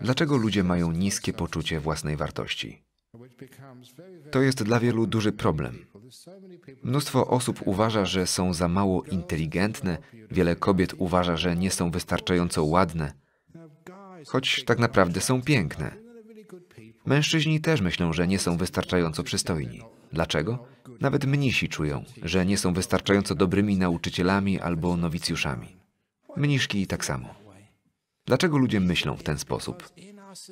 Dlaczego ludzie mają niskie poczucie własnej wartości? To jest dla wielu duży problem. Mnóstwo osób uważa, że są za mało inteligentne, wiele kobiet uważa, że nie są wystarczająco ładne, choć tak naprawdę są piękne. Mężczyźni też myślą, że nie są wystarczająco przystojni. Dlaczego? Nawet mnisi czują, że nie są wystarczająco dobrymi nauczycielami albo nowicjuszami. Mniszki tak samo. Dlaczego ludzie myślą w ten sposób?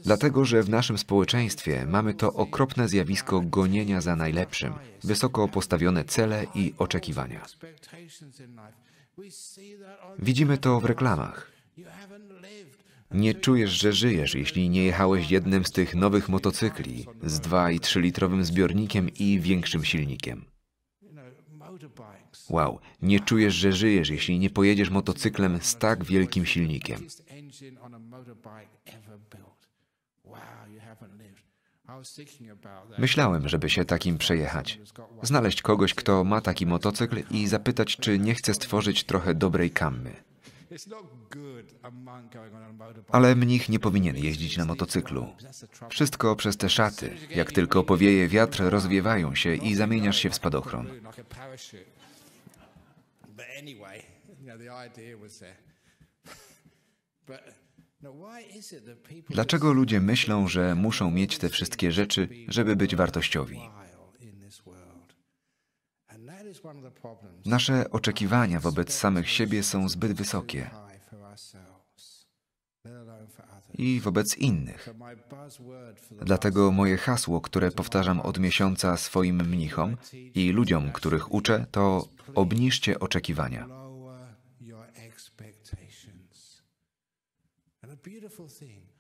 Dlatego, że w naszym społeczeństwie mamy to okropne zjawisko gonienia za najlepszym, wysoko postawione cele i oczekiwania. Widzimy to w reklamach. Nie czujesz, że żyjesz, jeśli nie jechałeś jednym z tych nowych motocykli z 2 i 3 litrowym zbiornikiem i większym silnikiem. Wow, nie czujesz, że żyjesz, jeśli nie pojedziesz motocyklem z tak wielkim silnikiem engine on a motorbike ever built. Wow, you haven't lived. Myślałem, żeby się takim przejechać. Znaleźć kogoś, kto ma taki motocykl i zapytać, czy nie chce stworzyć trochę dobrej kammy. Ale mnich nie powinien jeździć na motocyklu. Wszystko przez te szaty. Jak tylko powieje wiatr, rozwiewają się i zamieniasz się w spadochron. Dlaczego ludzie myślą, że muszą mieć te wszystkie rzeczy, żeby być wartościowi? Nasze oczekiwania wobec samych siebie są zbyt wysokie i wobec innych. Dlatego moje hasło, które powtarzam od miesiąca swoim mnichom i ludziom, których uczę, to obniżcie oczekiwania.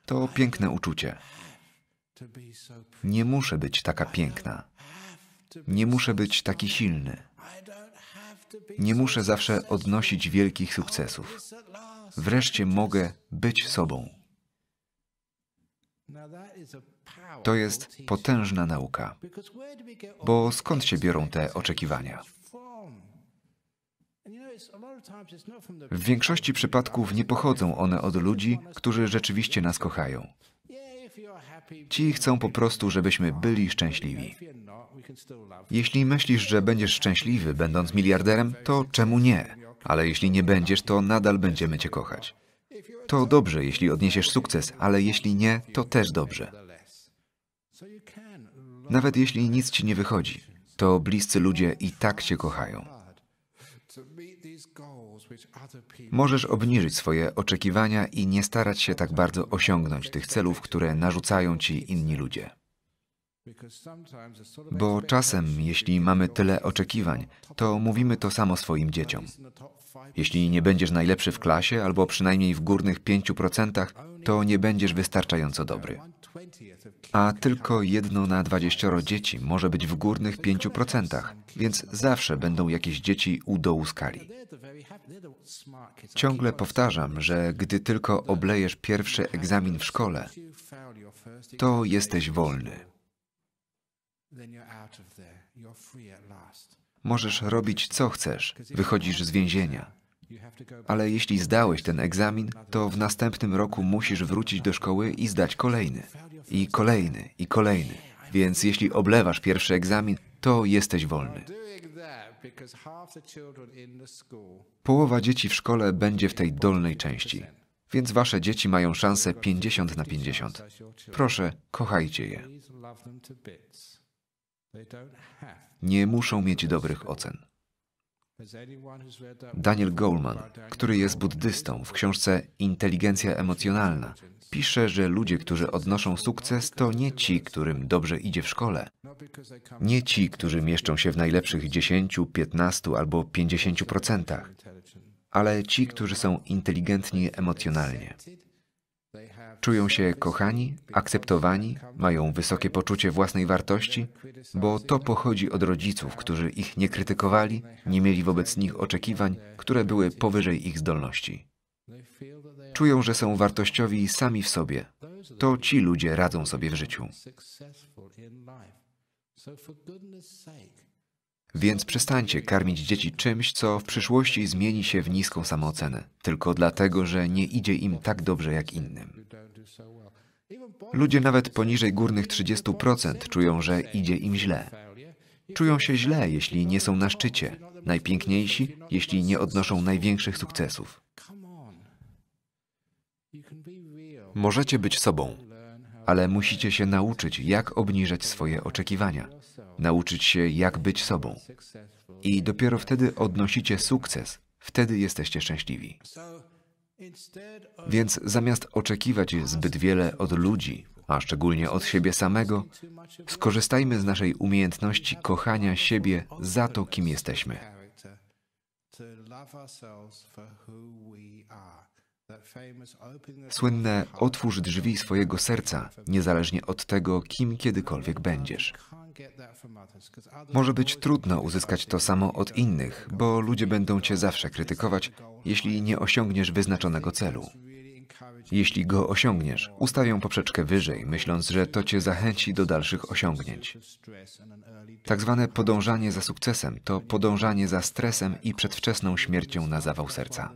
To piękne uczucie. Nie muszę być taka piękna. Nie muszę być taki silny. Nie muszę zawsze odnosić wielkich sukcesów. Wreszcie mogę być sobą. To jest potężna nauka. Bo skąd się biorą te oczekiwania? W większości przypadków nie pochodzą one od ludzi, którzy rzeczywiście nas kochają. Ci chcą po prostu, żebyśmy byli szczęśliwi. Jeśli myślisz, że będziesz szczęśliwy, będąc miliarderem, to czemu nie? Ale jeśli nie będziesz, to nadal będziemy cię kochać. To dobrze, jeśli odniesiesz sukces, ale jeśli nie, to też dobrze. Nawet jeśli nic ci nie wychodzi, to bliscy ludzie i tak cię kochają. Możesz obniżyć swoje oczekiwania i nie starać się tak bardzo osiągnąć tych celów, które narzucają ci inni ludzie. Bo czasem, jeśli mamy tyle oczekiwań, to mówimy to samo swoim dzieciom. Jeśli nie będziesz najlepszy w klasie albo przynajmniej w górnych 5%, to nie będziesz wystarczająco dobry. A tylko jedno na dwadzieścioro dzieci może być w górnych 5%, więc zawsze będą jakieś dzieci u dołu skali. Ciągle powtarzam, że gdy tylko oblejesz pierwszy egzamin w szkole, to jesteś wolny. Możesz robić co chcesz, wychodzisz z więzienia. Ale jeśli zdałeś ten egzamin, to w następnym roku musisz wrócić do szkoły i zdać kolejny, i kolejny, i kolejny. Więc jeśli oblewasz pierwszy egzamin, to jesteś wolny. Połowa dzieci w szkole będzie w tej dolnej części, więc wasze dzieci mają szansę 50 na 50. Proszę, kochajcie je. Nie muszą mieć dobrych ocen. Daniel Goleman, który jest buddystą, w książce Inteligencja emocjonalna pisze, że ludzie, którzy odnoszą sukces, to nie ci, którym dobrze idzie w szkole. Nie ci, którzy mieszczą się w najlepszych 10, 15 albo 50%, ale ci, którzy są inteligentni emocjonalnie. Czują się kochani, akceptowani, mają wysokie poczucie własnej wartości, bo to pochodzi od rodziców, którzy ich nie krytykowali, nie mieli wobec nich oczekiwań, które były powyżej ich zdolności. Czują, że są wartościowi sami w sobie. To ci ludzie radzą sobie w życiu. Więc przestańcie karmić dzieci czymś, co w przyszłości zmieni się w niską samoocenę, tylko dlatego, że nie idzie im tak dobrze jak innym. Ludzie nawet poniżej górnych 30% czują, że idzie im źle. Czują się źle, jeśli nie są na szczycie, najpiękniejsi, jeśli nie odnoszą największych sukcesów. Możecie być sobą ale musicie się nauczyć, jak obniżać swoje oczekiwania, nauczyć się, jak być sobą. I dopiero wtedy odnosicie sukces, wtedy jesteście szczęśliwi. Więc zamiast oczekiwać zbyt wiele od ludzi, a szczególnie od siebie samego, skorzystajmy z naszej umiejętności kochania siebie za to, kim jesteśmy. Słynne otwórz drzwi swojego serca, niezależnie od tego, kim kiedykolwiek będziesz. Może być trudno uzyskać to samo od innych, bo ludzie będą cię zawsze krytykować, jeśli nie osiągniesz wyznaczonego celu. Jeśli go osiągniesz, ustawią poprzeczkę wyżej, myśląc, że to cię zachęci do dalszych osiągnięć. Tak zwane podążanie za sukcesem to podążanie za stresem i przedwczesną śmiercią na zawał serca.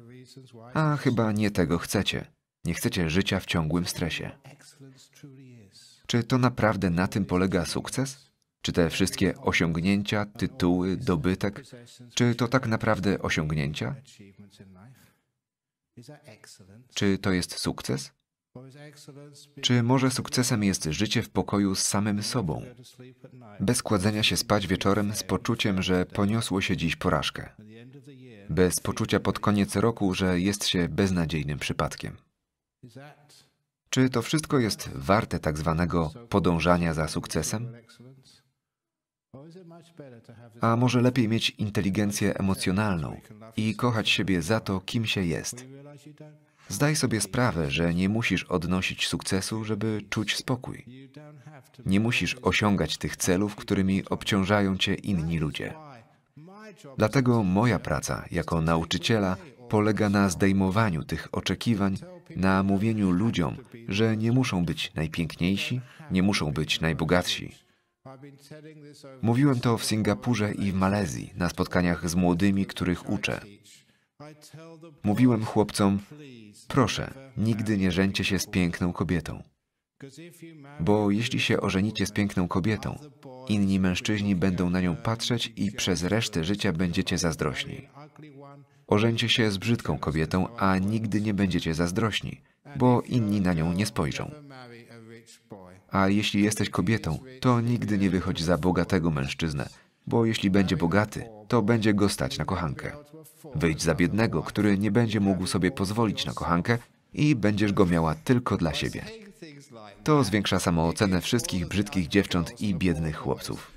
A chyba nie tego chcecie. Nie chcecie życia w ciągłym stresie. Czy to naprawdę na tym polega sukces? Czy te wszystkie osiągnięcia, tytuły, dobytek, czy to tak naprawdę osiągnięcia? Czy to jest sukces? Czy może sukcesem jest życie w pokoju z samym sobą, bez kładzenia się spać wieczorem z poczuciem, że poniosło się dziś porażkę, bez poczucia pod koniec roku, że jest się beznadziejnym przypadkiem? Czy to wszystko jest warte tak zwanego podążania za sukcesem? A może lepiej mieć inteligencję emocjonalną i kochać siebie za to, kim się jest? Zdaj sobie sprawę, że nie musisz odnosić sukcesu, żeby czuć spokój. Nie musisz osiągać tych celów, którymi obciążają cię inni ludzie. Dlatego moja praca jako nauczyciela polega na zdejmowaniu tych oczekiwań, na mówieniu ludziom, że nie muszą być najpiękniejsi, nie muszą być najbogatsi. Mówiłem to w Singapurze i w Malezji na spotkaniach z młodymi, których uczę. Mówiłem chłopcom, proszę, nigdy nie żeńcie się z piękną kobietą. Bo jeśli się ożenicie z piękną kobietą, inni mężczyźni będą na nią patrzeć i przez resztę życia będziecie zazdrośni. Ożeńcie się z brzydką kobietą, a nigdy nie będziecie zazdrośni, bo inni na nią nie spojrzą. A jeśli jesteś kobietą, to nigdy nie wychodź za bogatego mężczyznę, bo jeśli będzie bogaty, to będzie go stać na kochankę. Wyjdź za biednego, który nie będzie mógł sobie pozwolić na kochankę i będziesz go miała tylko dla siebie. To zwiększa samoocenę wszystkich brzydkich dziewcząt i biednych chłopców.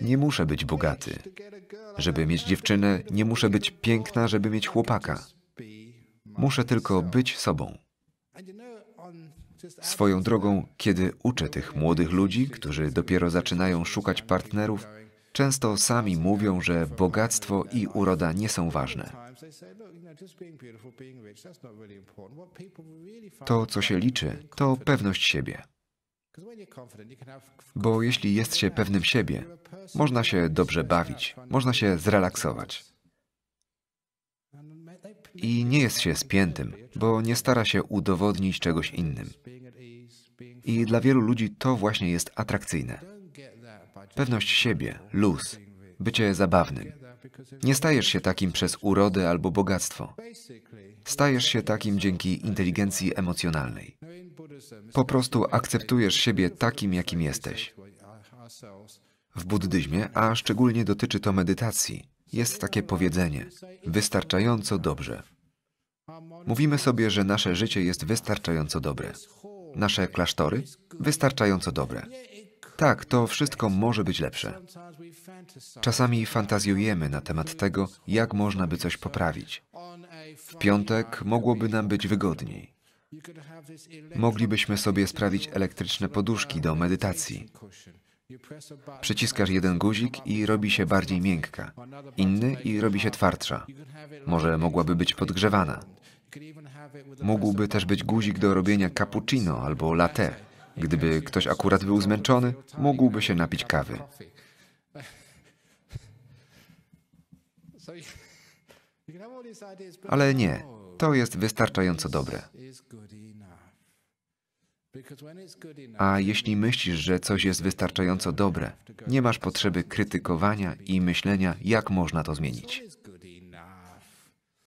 Nie muszę być bogaty, żeby mieć dziewczynę, nie muszę być piękna, żeby mieć chłopaka. Muszę tylko być sobą. Swoją drogą, kiedy uczę tych młodych ludzi, którzy dopiero zaczynają szukać partnerów, często sami mówią, że bogactwo i uroda nie są ważne. To, co się liczy, to pewność siebie. Bo jeśli jest się pewnym siebie, można się dobrze bawić, można się zrelaksować. I nie jest się spiętym, bo nie stara się udowodnić czegoś innym. I dla wielu ludzi to właśnie jest atrakcyjne. Pewność siebie, luz, bycie zabawnym. Nie stajesz się takim przez urodę albo bogactwo. Stajesz się takim dzięki inteligencji emocjonalnej. Po prostu akceptujesz siebie takim, jakim jesteś. W buddyzmie, a szczególnie dotyczy to medytacji, jest takie powiedzenie: wystarczająco dobrze. Mówimy sobie, że nasze życie jest wystarczająco dobre nasze klasztory wystarczająco dobre. Tak, to wszystko może być lepsze. Czasami fantazjujemy na temat tego, jak można by coś poprawić. W piątek mogłoby nam być wygodniej. Moglibyśmy sobie sprawić elektryczne poduszki do medytacji. Przyciskasz jeden guzik i robi się bardziej miękka, inny i robi się twardsza. Może mogłaby być podgrzewana. Mógłby też być guzik do robienia cappuccino albo latte. Gdyby ktoś akurat był zmęczony, mógłby się napić kawy. Ale nie, to jest wystarczająco dobre. A jeśli myślisz, że coś jest wystarczająco dobre, nie masz potrzeby krytykowania i myślenia, jak można to zmienić.